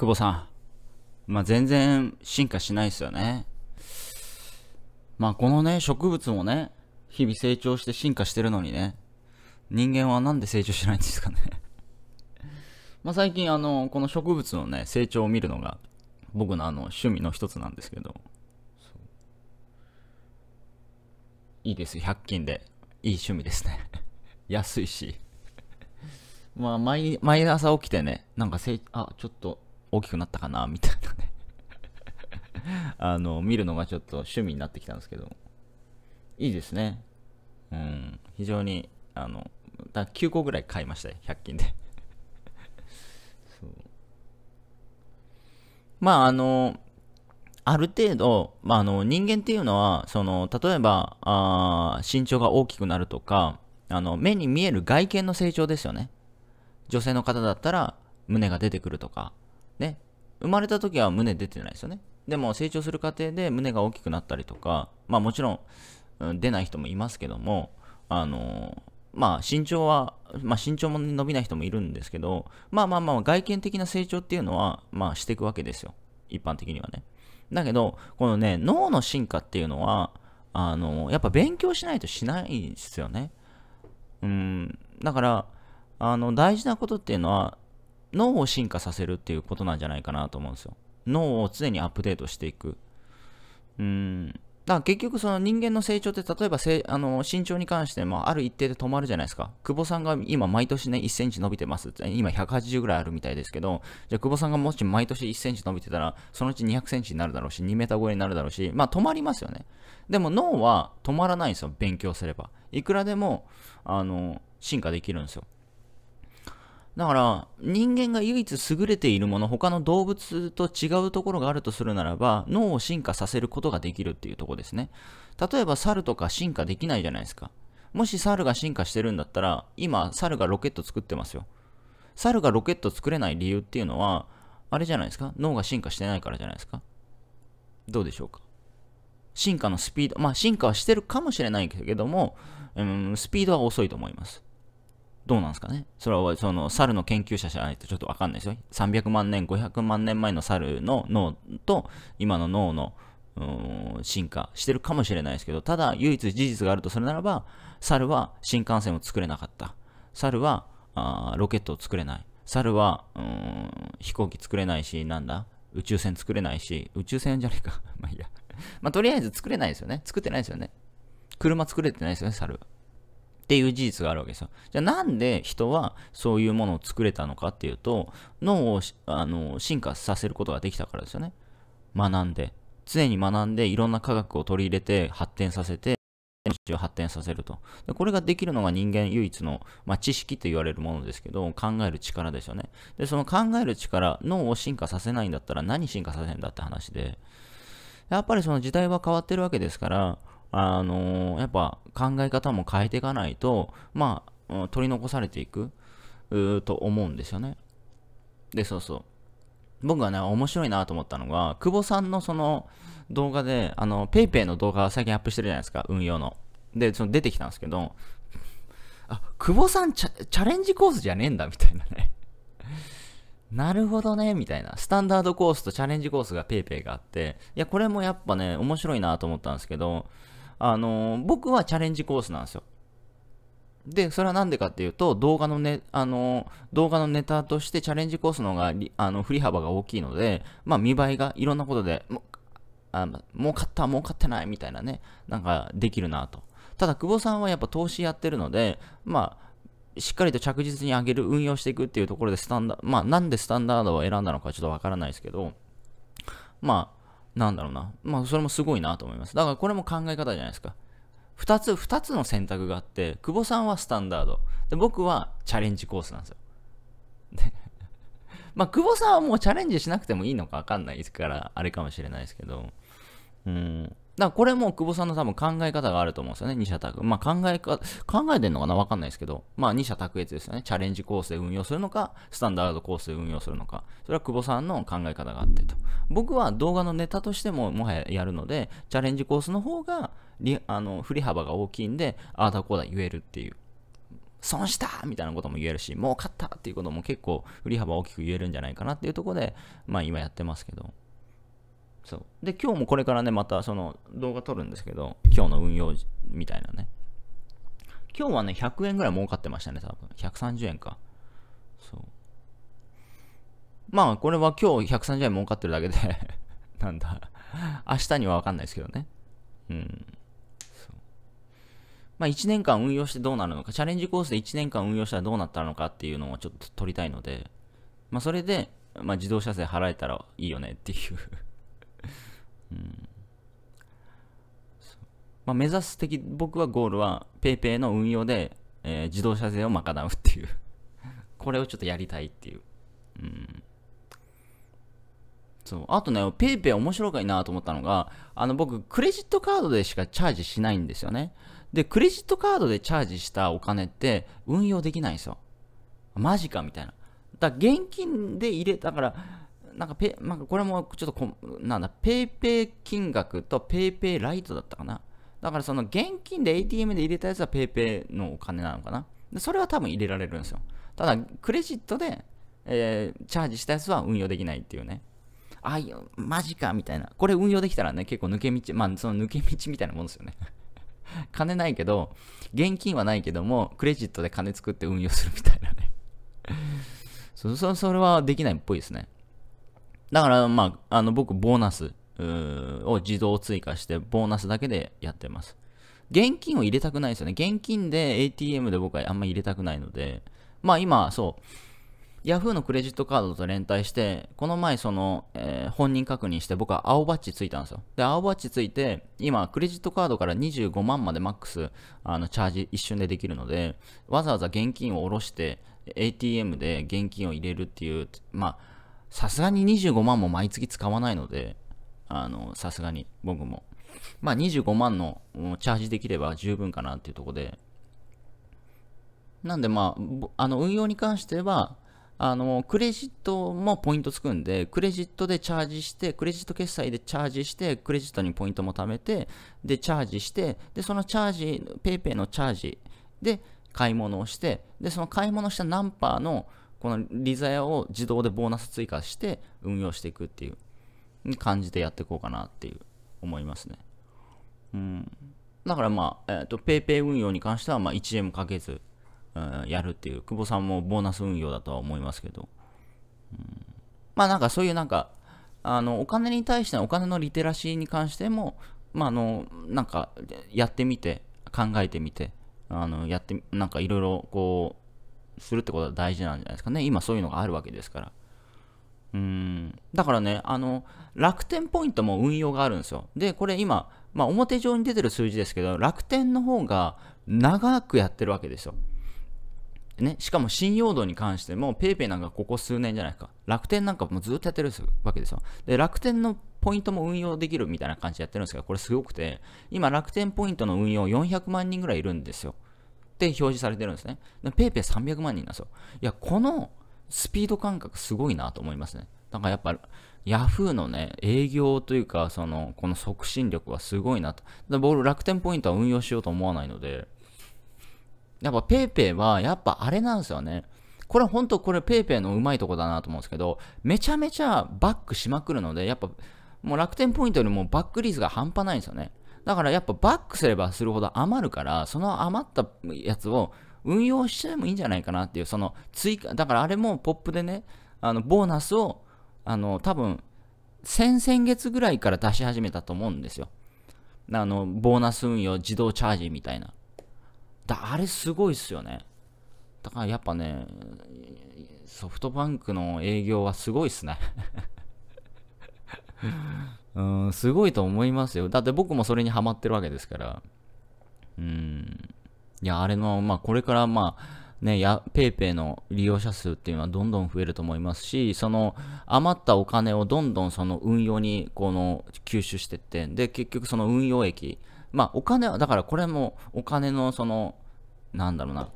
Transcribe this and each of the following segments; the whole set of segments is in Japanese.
久保さん。まあ、全然進化しないですよね。まあ、このね、植物もね、日々成長して進化してるのにね、人間はなんで成長しないんですかね まあ、最近あの、この植物のね、成長を見るのが、僕のあの、趣味の一つなんですけど、いいです。100均で。いい趣味ですね 安いしまあ毎、毎朝起きてね、なんかせい、あ、ちょっと、大きくなったかなみたいなね あの見るのがちょっと趣味になってきたんですけどいいですねうん非常にあのだ9個ぐらい買いましたよ100均で そうまああのある程度、まあ、あの人間っていうのはその例えばあ身長が大きくなるとかあの目に見える外見の成長ですよね女性の方だったら胸が出てくるとかね、生まれた時は胸出てないですよね。でも成長する過程で胸が大きくなったりとか、まあもちろん、うん、出ない人もいますけども、あのー、まあ身長は、まあ身長も伸びない人もいるんですけど、まあまあまあ外見的な成長っていうのは、まあしていくわけですよ。一般的にはね。だけど、このね、脳の進化っていうのは、あのー、やっぱ勉強しないとしないんですよね。うん、だから、あの、大事なことっていうのは、脳を進化させるっていうことなんじゃないかなと思うんですよ。脳を常にアップデートしていく。うん。だから結局その人間の成長って例えばせあの身長に関してもある一定で止まるじゃないですか。久保さんが今毎年ね1センチ伸びてます今180ぐらいあるみたいですけど、じゃ久保さんがもし毎年1センチ伸びてたらそのうち200センチになるだろうし、2メーター超えになるだろうし、まあ止まりますよね。でも脳は止まらないんですよ。勉強すれば。いくらでも、あの、進化できるんですよ。だから、人間が唯一優れているもの、他の動物と違うところがあるとするならば、脳を進化させることができるっていうとこですね。例えば、猿とか進化できないじゃないですか。もし猿が進化してるんだったら、今、猿がロケット作ってますよ。猿がロケット作れない理由っていうのは、あれじゃないですか脳が進化してないからじゃないですかどうでしょうか進化のスピード、まあ進化はしてるかもしれないけども、うん、スピードは遅いと思います。どうなんですかねそれはその猿の研究者じゃないとちょっとわかんないですよ。300万年、500万年前の猿の脳と今の脳の進化してるかもしれないですけど、ただ唯一事実があるとするならば、猿は新幹線を作れなかった。猿はあロケットを作れない。猿はうん飛行機作れないし、なんだ宇宙船作れないし、宇宙船じゃないか。まあいいや。まあとりあえず作れないですよね。作ってないですよね。車作れてないですよね、猿っていう事実があるわけですよ。じゃあなんで人はそういうものを作れたのかっていうと、脳をあの進化させることができたからですよね。学んで。常に学んでいろんな科学を取り入れて発展させて、を発展させるとで。これができるのが人間唯一の、まあ、知識と言われるものですけど、考える力ですよね。で、その考える力、脳を進化させないんだったら何進化させるんだって話で、やっぱりその時代は変わってるわけですから、あのー、やっぱ考え方も変えていかないと、まあ、取り残されていくと思うんですよね。で、そうそう。僕がね、面白いなと思ったのが、久保さんのその動画で、あの、PayPay の動画最近アップしてるじゃないですか、運用の。で、その出てきたんですけど、あ、久保さんチャレンジコースじゃねえんだ、みたいなね。なるほどね、みたいな。スタンダードコースとチャレンジコースが PayPay があって、いや、これもやっぱね、面白いなと思ったんですけど、あのー、僕はチャレンジコースなんですよ。で、それは何でかっていうと、動画のね、あのー、動画のネタとしてチャレンジコースの方が、あの、振り幅が大きいので、まあ、見栄えがいろんなことで、もあ儲かった、儲かってないみたいなね、なんかできるなと。ただ、久保さんはやっぱ投資やってるので、まあ、しっかりと着実に上げる、運用していくっていうところでスタンダード、まあ、なんでスタンダードを選んだのかちょっとわからないですけど、まあ、なんだろうな。まあ、それもすごいなと思います。だからこれも考え方じゃないですか。2つ、2つの選択があって、久保さんはスタンダード。で、僕はチャレンジコースなんですよ。でまあ、久保さんはもうチャレンジしなくてもいいのか分かんないから、あれかもしれないですけど、うん。だからこれも久保さんの多分考え方があると思うんですよね。二者択。まあ考えか、考えてんのかなわかんないですけど、まあ二者択越ですよね。チャレンジコースで運用するのか、スタンダードコースで運用するのか。それは久保さんの考え方があってと。僕は動画のネタとしてももはややるので、チャレンジコースの方が、あの、振り幅が大きいんで、ああだこうだ言えるっていう。損したみたいなことも言えるし、もう勝ったっていうことも結構振り幅大きく言えるんじゃないかなっていうところで、まあ今やってますけど。そうで今日もこれからねまたその動画撮るんですけど今日の運用みたいなね今日はね100円ぐらい儲かってましたね多分130円かそうまあこれは今日130円儲かってるだけで なんだ明日には分かんないですけどねうんまあ、1年間運用してどうなるのか、チャレンジコースで1年間運用したらどうなったのかっていうのをちょっと取りたいので、まあ、それで、まあ、自動車税払えたらいいよねっていううんまあ、目指す的僕はゴールは PayPay の運用で、えー、自動車税を賄うっていう これをちょっとやりたいっていう、うん、そうあとね PayPay 面白いなと思ったのがあの僕クレジットカードでしかチャージしないんですよねでクレジットカードでチャージしたお金って運用できないんですよマジかみたいなだ現金で入れたからなんかペ、まあ、これもちょっとこ、なんだ、ペイペイ金額とペイペイライトだったかな。だからその現金で ATM で入れたやつは PayPay のお金なのかな。でそれは多分入れられるんですよ。ただ、クレジットで、えー、チャージしたやつは運用できないっていうね。あいうマジかみたいな。これ運用できたらね、結構抜け道、まあその抜け道みたいなもんですよね。金ないけど、現金はないけども、クレジットで金作って運用するみたいなね。そそそれはできないっぽいですね。だから、まあ、あの、僕、ボーナスを自動追加して、ボーナスだけでやってます。現金を入れたくないですよね。現金で ATM で僕はあんまり入れたくないので、まあ今、そう、Yahoo のクレジットカードと連帯して、この前、その、えー、本人確認して、僕は青バッジついたんですよ。で、青バッジついて、今、クレジットカードから25万までマックス、あの、チャージ一瞬でできるので、わざわざ現金を下ろして、ATM で現金を入れるっていう、まあ、さすがに25万も毎月使わないので、あの、さすがに僕も。まあ25万のチャージできれば十分かなっていうとこで。なんでまあ、あの運用に関しては、あの、クレジットもポイントつくんで、クレジットでチャージして、クレジット決済でチャージして、クレジットにポイントも貯めて、で、チャージして、で、そのチャージ、PayPay のチャージで買い物をして、で、その買い物したナンパーの、この利ざやを自動でボーナス追加して運用していくっていう感じでやっていこうかなっていう思いますね。うん、だからまあ、えーと、PayPay 運用に関してはまあ1もかけず、やるっていう、久保さんもボーナス運用だとは思いますけど、うん、まあなんかそういうなんか、あのお金に対してのお金のリテラシーに関しても、まあ、あのなんかやってみて、考えてみて、あのやってなんかいろいろこう、するってことは大事なんじゃないですかね。今そういうのがあるわけですから。うん。だからね、あの、楽天ポイントも運用があるんですよ。で、これ今、まあ、表上に出てる数字ですけど、楽天の方が長くやってるわけですよ。ね、しかも信用度に関しても、PayPay なんかここ数年じゃないか。楽天なんかもずっとやってるわけですよ。で、楽天のポイントも運用できるみたいな感じでやってるんですけど、これすごくて、今楽天ポイントの運用400万人ぐらいいるんですよ。って表示されてるんですね。ペイペイ300万人なんですよ。いや、このスピード感覚すごいなと思いますね。だからやっぱ、ヤフーのね、営業というか、その、この促進力はすごいなと。ら、僕、楽天ポイントは運用しようと思わないので、やっぱ PayPay は、やっぱあれなんですよね。これ本当これ PayPay のうまいとこだなと思うんですけど、めちゃめちゃバックしまくるので、やっぱ、もう楽天ポイントよりもバック率が半端ないんですよね。だからやっぱバックすればするほど余るから、その余ったやつを運用してもいいんじゃないかなっていう、その追加、だからあれもポップでね、あの、ボーナスを、あの、多分、先々月ぐらいから出し始めたと思うんですよ。あの、ボーナス運用自動チャージみたいな。だ、あれすごいっすよね。だからやっぱね、ソフトバンクの営業はすごいっすね。うん、すごいと思いますよ。だって僕もそれにハマってるわけですから。うん。いや、あれの、まあ、これから、まあ、ね、や、paypay の利用者数っていうのはどんどん増えると思いますし、その余ったお金をどんどんその運用に、この、吸収してって、で、結局その運用益、まあ、お金は、だからこれもお金のその、なんだろうな、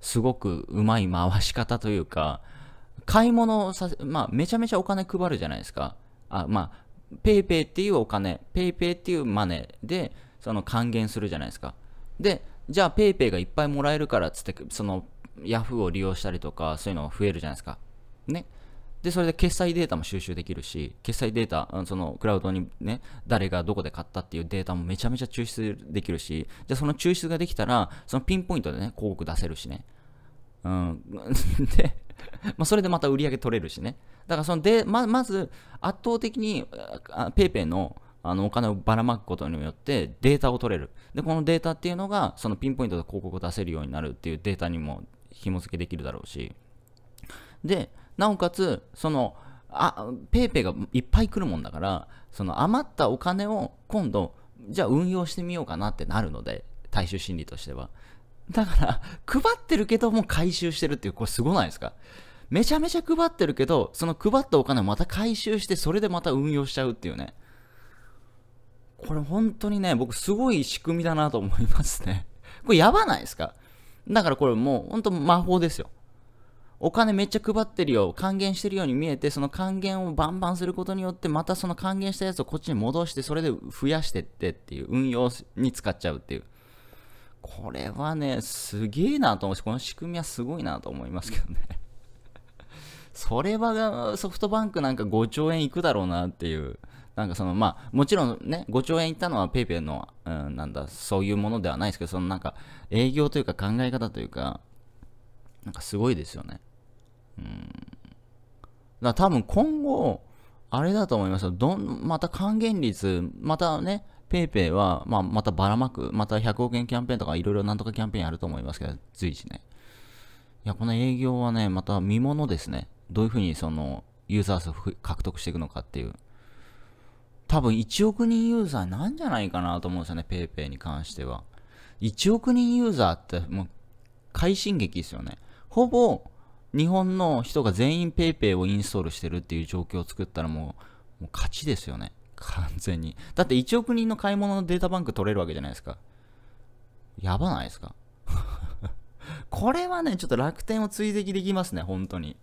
すごくうまい回し方というか、買い物をさせ、まあ、めちゃめちゃお金配るじゃないですか。あまあ、PayPay っていうお金、PayPay っていうマネーで、その還元するじゃないですか。で、じゃあ PayPay がいっぱいもらえるからつって、その Yahoo を利用したりとか、そういうのが増えるじゃないですか。ね。で、それで決済データも収集できるし、決済データ、そのクラウドにね、誰がどこで買ったっていうデータもめちゃめちゃ抽出できるし、じゃあその抽出ができたら、そのピンポイントでね、広告出せるしね。うん。で、まあ、それでまた売り上げ取れるしね。だからそのでままず圧倒的に PayPay のあのお金をばらまくことによってデータを取れる。で、このデータっていうのがそのピンポイントで広告を出せるようになるっていうデータにも紐付けできるだろうし。で、なおかつ、その、あ、ペイペイがいっぱい来るもんだから、その余ったお金を今度、じゃあ運用してみようかなってなるので、大衆心理としては。だから、配ってるけども回収してるっていう、これすごないですかめちゃめちゃ配ってるけど、その配ったお金をまた回収して、それでまた運用しちゃうっていうね。これ本当にね、僕すごい仕組みだなと思いますね。これやばないですかだからこれもう本当魔法ですよ。お金めっちゃ配ってるよ、還元してるように見えて、その還元をバンバンすることによって、またその還元したやつをこっちに戻して、それで増やしてってっていう、運用に使っちゃうっていう。これはね、すげえなと思うし、この仕組みはすごいなと思いますけどね。それはソフトバンクなんか5兆円いくだろうなっていう。なんかそのまあ、もちろんね、5兆円いったのは PayPay の、うん、なんだ、そういうものではないですけど、そのなんか営業というか考え方というか、なんかすごいですよね。うん。だ多分今後、あれだと思いますよ。どん、また還元率、またね、PayPay は、まあ、またばらまく、また100億円キャンペーンとかいろいろなんとかキャンペーンあると思いますけど、随時ね。いや、この営業はね、また見ものですね。どういうふうにそのユーザー数を獲得していくのかっていう。多分1億人ユーザーなんじゃないかなと思うんですよね、PayPay に関しては。1億人ユーザーってもう快進撃ですよね。ほぼ日本の人が全員 PayPay をインストールしてるっていう状況を作ったらもうもう勝ちですよね。完全に。だって1億人の買い物のデータバンク取れるわけじゃないですか。やばないですか これはね、ちょっと楽天を追跡できますね、本当に。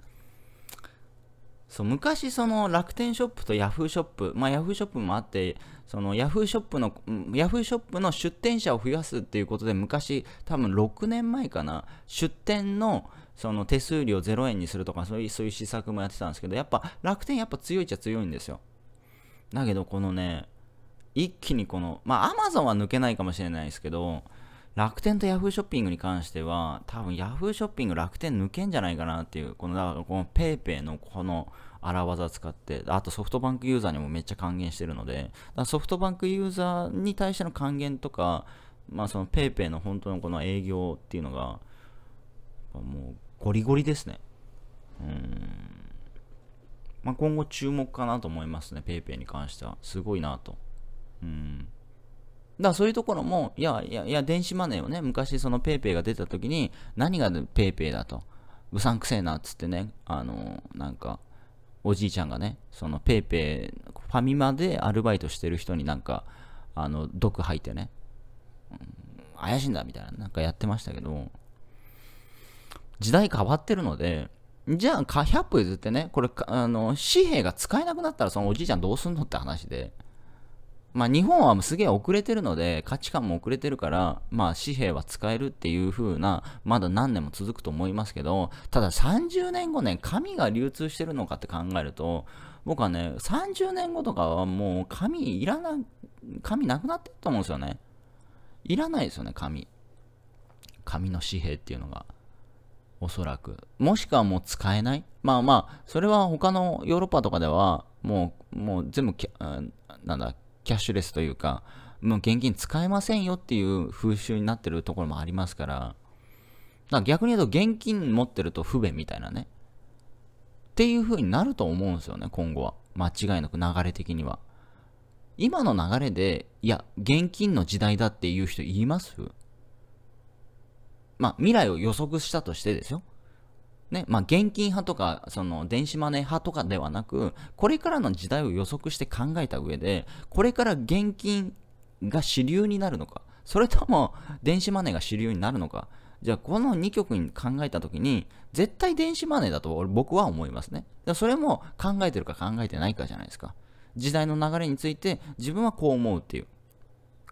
そう昔その楽天ショップとヤフーショップまあヤフーショップもあってそのヤフーショップのヤフーショップの出店者を増やすっていうことで昔多分6年前かな出店のその手数料0円にするとかそういうそういう施策もやってたんですけどやっぱ楽天やっぱ強いっちゃ強いんですよだけどこのね一気にこのまあアマゾンは抜けないかもしれないですけど楽天と Yahoo ショッピングに関しては、多分 Yahoo ショッピング楽天抜けんじゃないかなっていう、この、だからこの PayPay のこの荒技使って、あとソフトバンクユーザーにもめっちゃ還元してるので、ソフトバンクユーザーに対しての還元とか、まあその PayPay の本当のこの営業っていうのが、もうゴリゴリですね。うん。まあ今後注目かなと思いますね、PayPay に関しては。すごいなと。うん。だからそういうところも、いや、いや、いや、電子マネーをね、昔その PayPay が出た時に、何が PayPay だと、うさんくせえなっつってね、あのー、なんか、おじいちゃんがね、その PayPay、ファミマでアルバイトしてる人になんか、あの、毒吐いてね、うん、怪しいんだみたいな、なんかやってましたけど、時代変わってるので、じゃあ、100歩譲ってね、これ、あの、紙幣が使えなくなったら、そのおじいちゃんどうすんのって話で、まあ、日本はすげえ遅れてるので価値観も遅れてるから、まあ、紙幣は使えるっていう風なまだ何年も続くと思いますけどただ30年後ね紙が流通してるのかって考えると僕はね30年後とかはもう紙いらない紙なくなってると思うんですよねいらないですよね紙紙の紙幣っていうのがおそらくもしくはもう使えないまあまあそれは他のヨーロッパとかではもうもう全部なんだキャッシュレスというか、もう現金使えませんよっていう風習になってるところもありますから、だ逆に言うと現金持ってると不便みたいなね。っていう風になると思うんですよね、今後は。間違いなく流れ的には。今の流れで、いや、現金の時代だっていう人言いますまあ、未来を予測したとしてですよ。ね、まあ、現金派とか、その電子マネー派とかではなく、これからの時代を予測して考えた上で、これから現金が主流になるのか、それとも電子マネーが主流になるのか、じゃあこの2曲に考えた時に、絶対電子マネーだと僕は思いますね。それも考えてるか考えてないかじゃないですか。時代の流れについて自分はこう思うっていう。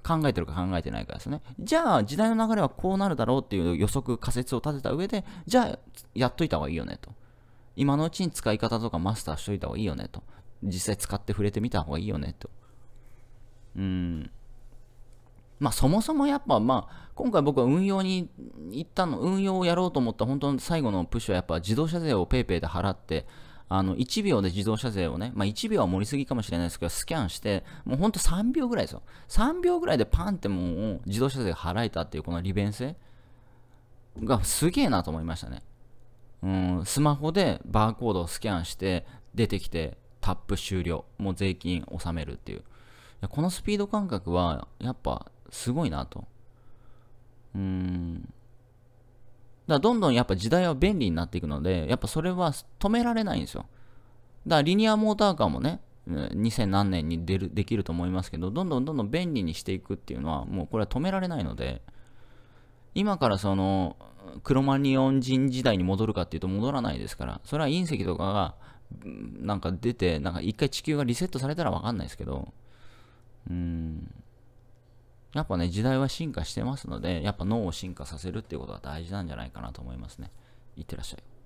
考えてるか考えてないかですね。じゃあ、時代の流れはこうなるだろうっていう予測、仮説を立てた上で、じゃあ、やっといた方がいいよねと。今のうちに使い方とかマスターしといた方がいいよねと。実際使って触れてみた方がいいよねと。うん。まあそもそもやっぱまあ今回僕は運用に行ったの、運用をやろうと思った本当の最後のプッシュはやっぱ自動車税を PayPay で払ってあの、1秒で自動車税をね、まあ、1秒は盛りすぎかもしれないですけど、スキャンして、もうほんと3秒ぐらいですよ。3秒ぐらいでパンってもう自動車税払えたっていうこの利便性がすげえなと思いましたね。うん、スマホでバーコードをスキャンして、出てきて、タップ終了。もう税金納めるっていう。このスピード感覚は、やっぱ、すごいなと。うん。からどんどんやっぱ時代は便利になっていくので、やっぱそれは止められないんですよ。だからリニアモーターカーもね、2000何年に出るできると思いますけど、どんどんどんどん便利にしていくっていうのは、もうこれは止められないので、今からその、クロマニオン人時代に戻るかっていうと戻らないですから、それは隕石とかが、なんか出て、なんか一回地球がリセットされたらわかんないですけど、うん。やっぱね、時代は進化してますので、やっぱ脳を進化させるっていうことは大事なんじゃないかなと思いますね。いってらっしゃい。